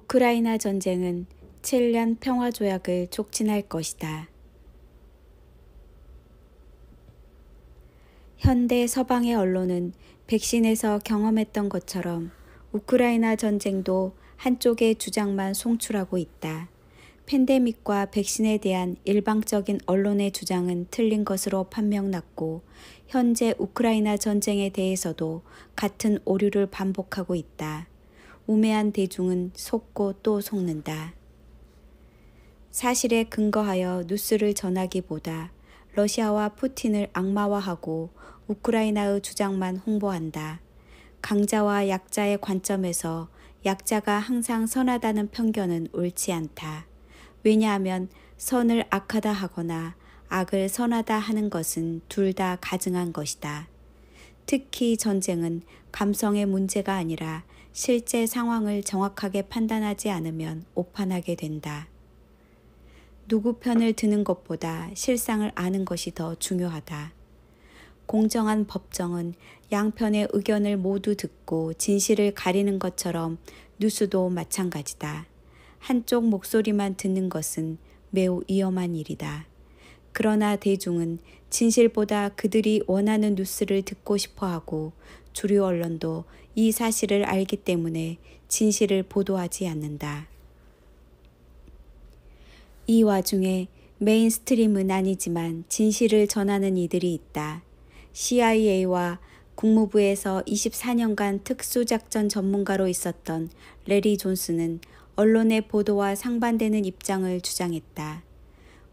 우크라이나 전쟁은 7년 평화조약을 촉진할 것이다. 현대 서방의 언론은 백신에서 경험했던 것처럼 우크라이나 전쟁도 한쪽의 주장만 송출하고 있다. 팬데믹과 백신에 대한 일방적인 언론의 주장은 틀린 것으로 판명났고 현재 우크라이나 전쟁에 대해서도 같은 오류를 반복하고 있다. 우매한 대중은 속고 또 속는다. 사실에 근거하여 뉴스를 전하기보다 러시아와 푸틴을 악마화하고 우크라이나의 주장만 홍보한다. 강자와 약자의 관점에서 약자가 항상 선하다는 편견은 옳지 않다. 왜냐하면 선을 악하다 하거나 악을 선하다 하는 것은 둘 다 가증한 것이다. 특히 전쟁은 감성의 문제가 아니라 실제 상황을 정확하게 판단하지 않으면 오판하게 된다. 누구 편을 드는 것보다 실상을 아는 것이 더 중요하다. 공정한 법정은 양편의 의견을 모두 듣고 진실을 가리는 것처럼 뉴스도 마찬가지다. 한쪽 목소리만 듣는 것은 매우 위험한 일이다. 그러나 대중은 진실보다 그들이 원하는 뉴스를 듣고 싶어 하고 주류 언론도 이 사실을 알기 때문에 진실을 보도하지 않는다. 이 와중에 메인스트림은 아니지만 진실을 전하는 이들이 있다. CIA와 국무부에서 24년간 특수작전 전문가로 있었던 레리 존스는 언론의 보도와 상반되는 입장을 주장했다.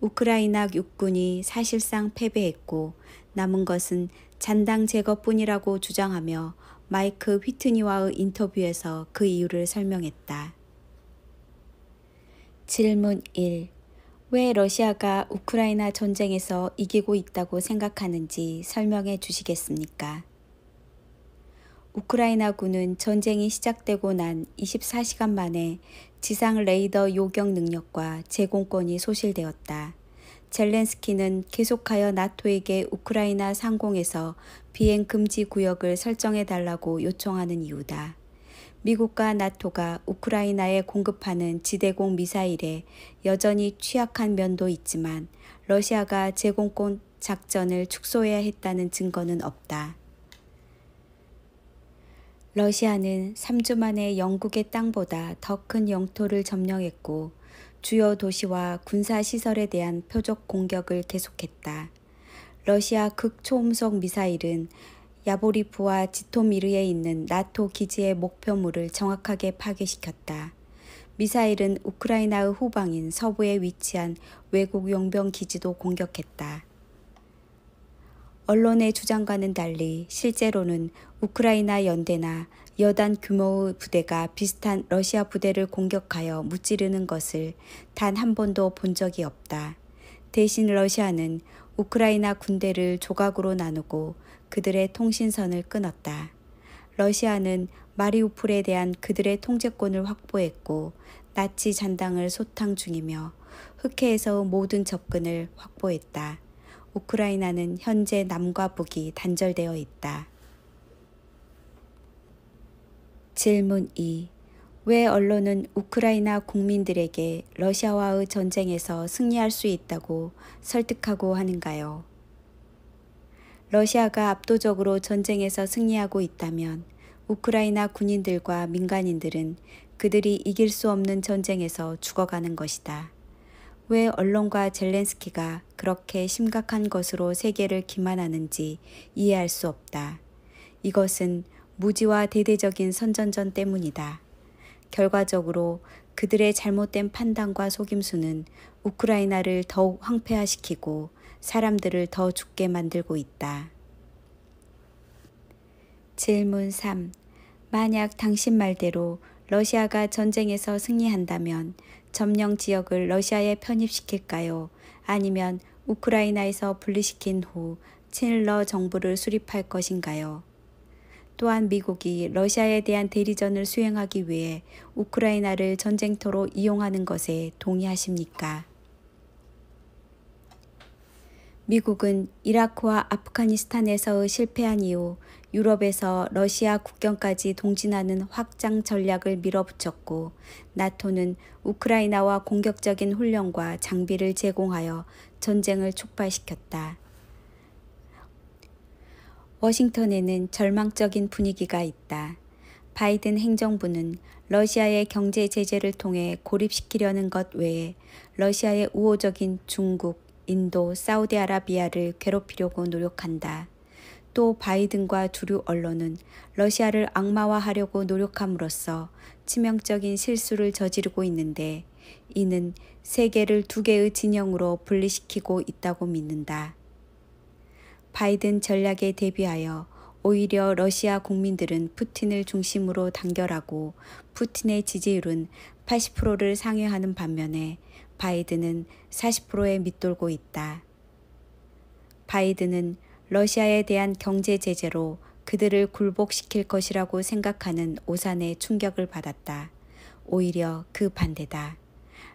우크라이나 육군이 사실상 패배했고 남은 것은 잔당 제거뿐이라고 주장하며 마이크 휘트니와의 인터뷰에서 그 이유를 설명했다. 질문 1. 왜 러시아가 우크라이나 전쟁에서 이기고 있다고 생각하는지 설명해 주시겠습니까? 우크라이나군은 전쟁이 시작되고 난 24시간 만에 지상 레이더 요격 능력과 제공권이 소실되었다. 젤렌스키는 계속하여 나토에게 우크라이나 상공에서 비행 금지 구역을 설정해 달라고 요청하는 이유다. 미국과 나토가 우크라이나에 공급하는 지대공 미사일에 여전히 취약한 면도 있지만 러시아가 제공권 작전을 축소해야 했다는 증거는 없다. 러시아는 3주 만에 영국의 땅보다 더 큰 영토를 점령했고 주요 도시와 군사시설에 대한 표적 공격을 계속했다. 러시아 극초음속 미사일은 야보리프와 지토미르에 있는 나토 기지의 목표물을 정확하게 파괴시켰다. 미사일은 우크라이나의 후방인 서부에 위치한 외국 용병 기지도 공격했다. 언론의 주장과는 달리 실제로는 우크라이나 연대나 여단 규모의 부대가 비슷한 러시아 부대를 공격하여 무찌르는 것을 단 한 번도 본 적이 없다. 대신 러시아는 우크라이나 군대를 조각으로 나누고 그들의 통신선을 끊었다. 러시아는 마리우폴에 대한 그들의 통제권을 확보했고 나치 잔당을 소탕 중이며 흑해에서 모든 접근을 확보했다. 우크라이나는 현재 남과 북이 단절되어 있다. 질문 2. 왜 언론은 우크라이나 국민들에게 러시아와의 전쟁에서 승리할 수 있다고 설득하고 하는가요? 러시아가 압도적으로 전쟁에서 승리하고 있다면 우크라이나 군인들과 민간인들은 그들이 이길 수 없는 전쟁에서 죽어가는 것이다. 왜 언론과 젤렌스키가 그렇게 심각한 것으로 세계를 기만하는지 이해할 수 없다. 이것은 무지와 대대적인 선전전 때문이다. 결과적으로 그들의 잘못된 판단과 속임수는 우크라이나를 더욱 황폐화시키고 사람들을 더 죽게 만들고 있다. 질문 3. 만약 당신 말대로 러시아가 전쟁에서 승리한다면 점령 지역을 러시아에 편입시킬까요? 아니면 우크라이나에서 분리시킨 후 친러 정부를 수립할 것인가요? 또한 미국이 러시아에 대한 대리전을 수행하기 위해 우크라이나를 전쟁터로 이용하는 것에 동의하십니까? 미국은 이라크와 아프가니스탄에서의 실패한 이후 유럽에서 러시아 국경까지 동진하는 확장 전략을 밀어붙였고 나토는 우크라이나와 공격적인 훈련과 장비를 제공하여 전쟁을 촉발시켰다. 워싱턴에는 절망적인 분위기가 있다. 바이든 행정부는 러시아의 경제 제재를 통해 고립시키려는 것 외에 러시아의 우호적인 중국, 인도, 사우디아라비아를 괴롭히려고 노력한다. 또 바이든과 주류 언론은 러시아를 악마화하려고 노력함으로써 치명적인 실수를 저지르고 있는데 이는 세계를 두 개의 진영으로 분리시키고 있다고 믿는다. 바이든 전략에 대비하여 오히려 러시아 국민들은 푸틴을 중심으로 단결하고 푸틴의 지지율은 80%를 상회하는 반면에 바이든은 40%에 밑돌고 있다. 바이든은 러시아에 대한 경제 제재로 그들을 굴복시킬 것이라고 생각하는 오산의 충격을 받았다. 오히려 그 반대다.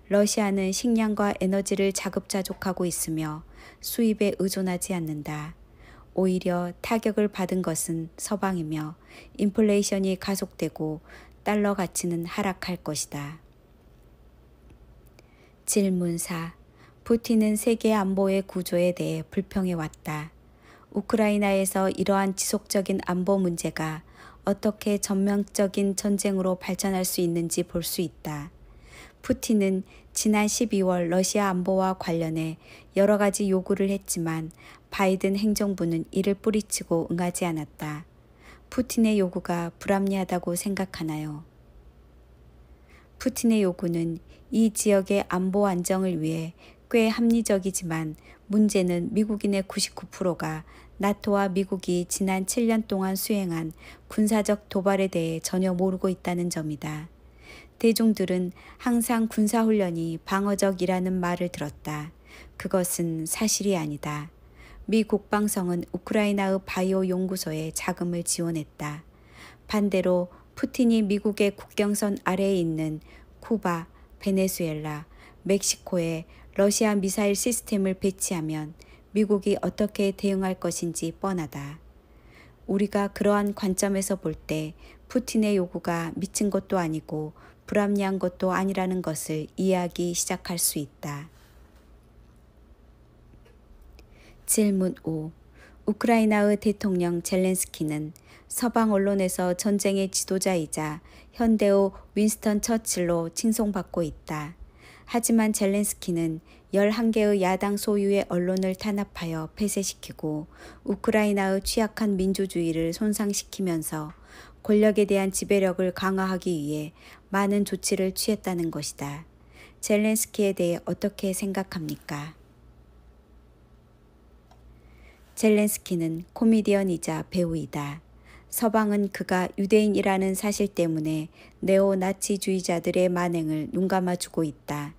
러시아는 식량과 에너지를 자급자족하고 있으며 수입에 의존하지 않는다. 오히려 타격을 받은 것은 서방이며 인플레이션이 가속되고 달러 가치는 하락할 것이다. 질문사 푸틴은 세계 안보의 구조에 대해 불평해 왔다. 우크라이나에서 이러한 지속적인 안보 문제가 어떻게 전면적인 전쟁으로 발전할 수 있는지 볼 수 있다. 푸틴은 지난 12월 러시아 안보와 관련해 여러 가지 요구를 했지만 바이든 행정부는 이를 뿌리치고 응하지 않았다. 푸틴의 요구가 불합리하다고 생각하나요? 푸틴의 요구는 이 지역의 안보 안정을 위해 꽤 합리적이지만 문제는 미국인의 99%가 나토와 미국이 지난 7년 동안 수행한 군사적 도발에 대해 전혀 모르고 있다는 점이다. 대중들은 항상 군사훈련이 방어적이라는 말을 들었다. 그것은 사실이 아니다. 미 국방성은 우크라이나의 바이오 연구소에 자금을 지원했다. 반대로 푸틴이 미국의 국경선 아래에 있는 쿠바, 베네수엘라, 멕시코에 러시아 미사일 시스템을 배치하면 미국이 어떻게 대응할 것인지 뻔하다. 우리가 그러한 관점에서 볼 때 푸틴의 요구가 미친 것도 아니고 불합리한 것도 아니라는 것을 이해하기 시작할 수 있다. 질문 5. 우크라이나의 대통령 젤렌스키는 서방 언론에서 전쟁의 지도자이자 현대호 윈스턴 처칠로 칭송받고 있다. 하지만 젤렌스키는 11개의 야당 소유의 언론을 탄압하여 폐쇄시키고 우크라이나의 취약한 민주주의를 손상시키면서 권력에 대한 지배력을 강화하기 위해 많은 조치를 취했다는 것이다. 젤렌스키에 대해 어떻게 생각합니까? 젤렌스키는 코미디언이자 배우이다. 서방은 그가 유대인이라는 사실 때문에 네오나치주의자들의 만행을 눈감아 주고 있다.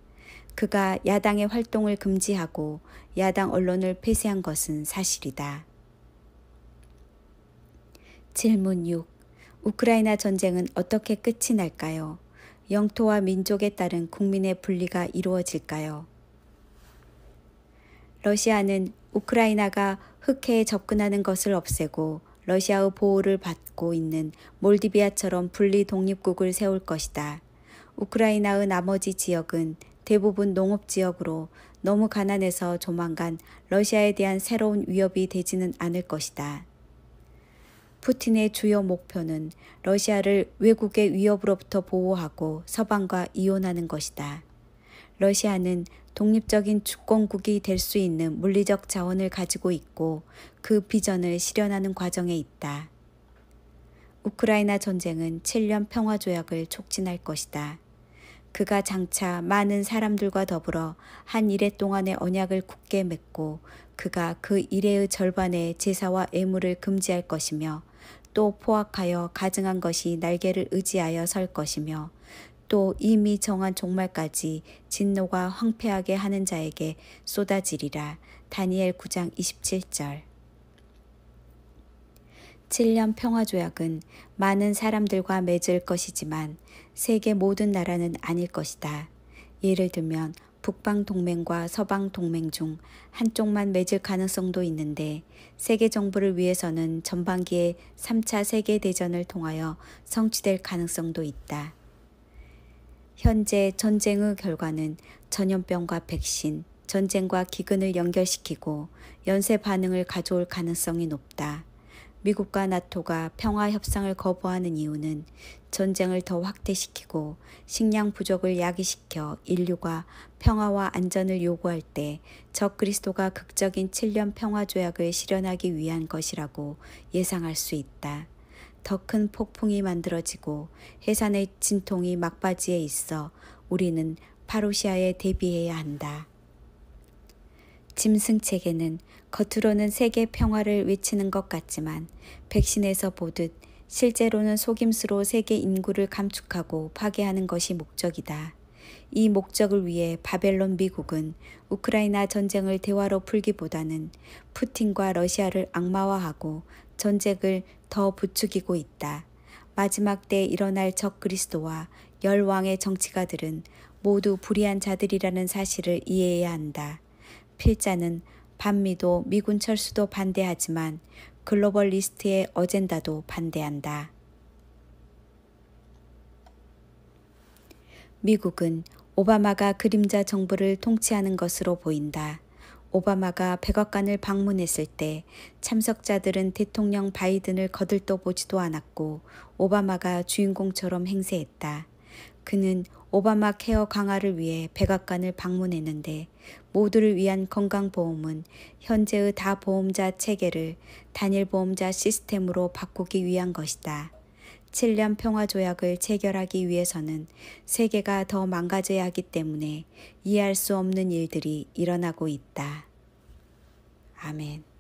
그가 야당의 활동을 금지하고 야당 언론을 폐쇄한 것은 사실이다. 질문 6. 우크라이나 전쟁은 어떻게 끝이 날까요? 영토와 민족에 따른 국민의 분리가 이루어질까요? 러시아는 우크라이나가 흑해에 접근하는 것을 없애고 러시아의 보호를 받고 있는 몰디비아처럼 분리 독립국을 세울 것이다. 우크라이나의 나머지 지역은 대부분 농업 지역으로 너무 가난해서 조만간 러시아에 대한 새로운 위협이 되지는 않을 것이다. 푸틴의 주요 목표는 러시아를 외국의 위협으로부터 보호하고 서방과 이혼하는 것이다. 러시아는 독립적인 주권국이 될 수 있는 물리적 자원을 가지고 있고 그 비전을 실현하는 과정에 있다. 우크라이나 전쟁은 7년 평화조약을 촉진할 것이다. 그가 장차 많은 사람들과 더불어 한 일회 동안의 언약을 굳게 맺고 그가 그 일회의 절반의 제사와 예물을 금지할 것이며 또 포악하여 가증한 것이 날개를 의지하여 설 것이며 또 이미 정한 종말까지 진노가 황폐하게 하는 자에게 쏟아지리라. 다니엘 9장 27절 7년 평화조약은 많은 사람들과 맺을 것이지만 세계 모든 나라는 아닐 것이다. 예를 들면 북방 동맹과 서방 동맹 중 한쪽만 맺을 가능성도 있는데 세계 정부를 위해서는 전반기에 3차 세계 대전을 통하여 성취될 가능성도 있다. 현재 전쟁의 결과는 전염병과 백신, 전쟁과 기근을 연결시키고 연쇄 반응을 가져올 가능성이 높다. 미국과 나토가 평화 협상을 거부하는 이유는 전쟁을 더 확대시키고 식량 부족을 야기시켜 인류가 평화와 안전을 요구할 때 적그리스도가 극적인 7년 평화 조약을 실현하기 위한 것이라고 예상할 수 있다. 더큰 폭풍이 만들어지고 해산의 진통이 막바지에 있어 우리는 파루시아에 대비해야 한다. 짐승체계는 겉으로는 세계 평화를 외치는 것 같지만 백신에서 보듯 실제로는 속임수로 세계 인구를 감축하고 파괴하는 것이 목적이다. 이 목적을 위해 바벨론 미국은 우크라이나 전쟁을 대화로 풀기보다는 푸틴과 러시아를 악마화하고 전쟁을 더 부추기고 있다. 마지막 때 일어날 적 그리스도와 열 왕의 정치가들은 모두 불의한 자들이라는 사실을 이해해야 한다. 필자는 반미도 미군 철수도 반대하지만 글로벌 리스트의 어젠다도 반대한다. 미국은 오바마가 그림자 정부를 통치하는 것으로 보인다. 오바마가 백악관을 방문했을 때 참석자들은 대통령 바이든을 거들떠보지도 않았고 오바마가 주인공처럼 행세했다. 그는 오바마 케어 강화를 위해 백악관을 방문했는데 모두를 위한 건강보험은 현재의 다보험자 체계를 단일보험자 시스템으로 바꾸기 위한 것이다. 7년 평화조약을 체결하기 위해서는 세계가 더 망가져야 하기 때문에 이해할 수 없는 일들이 일어나고 있다. 아멘.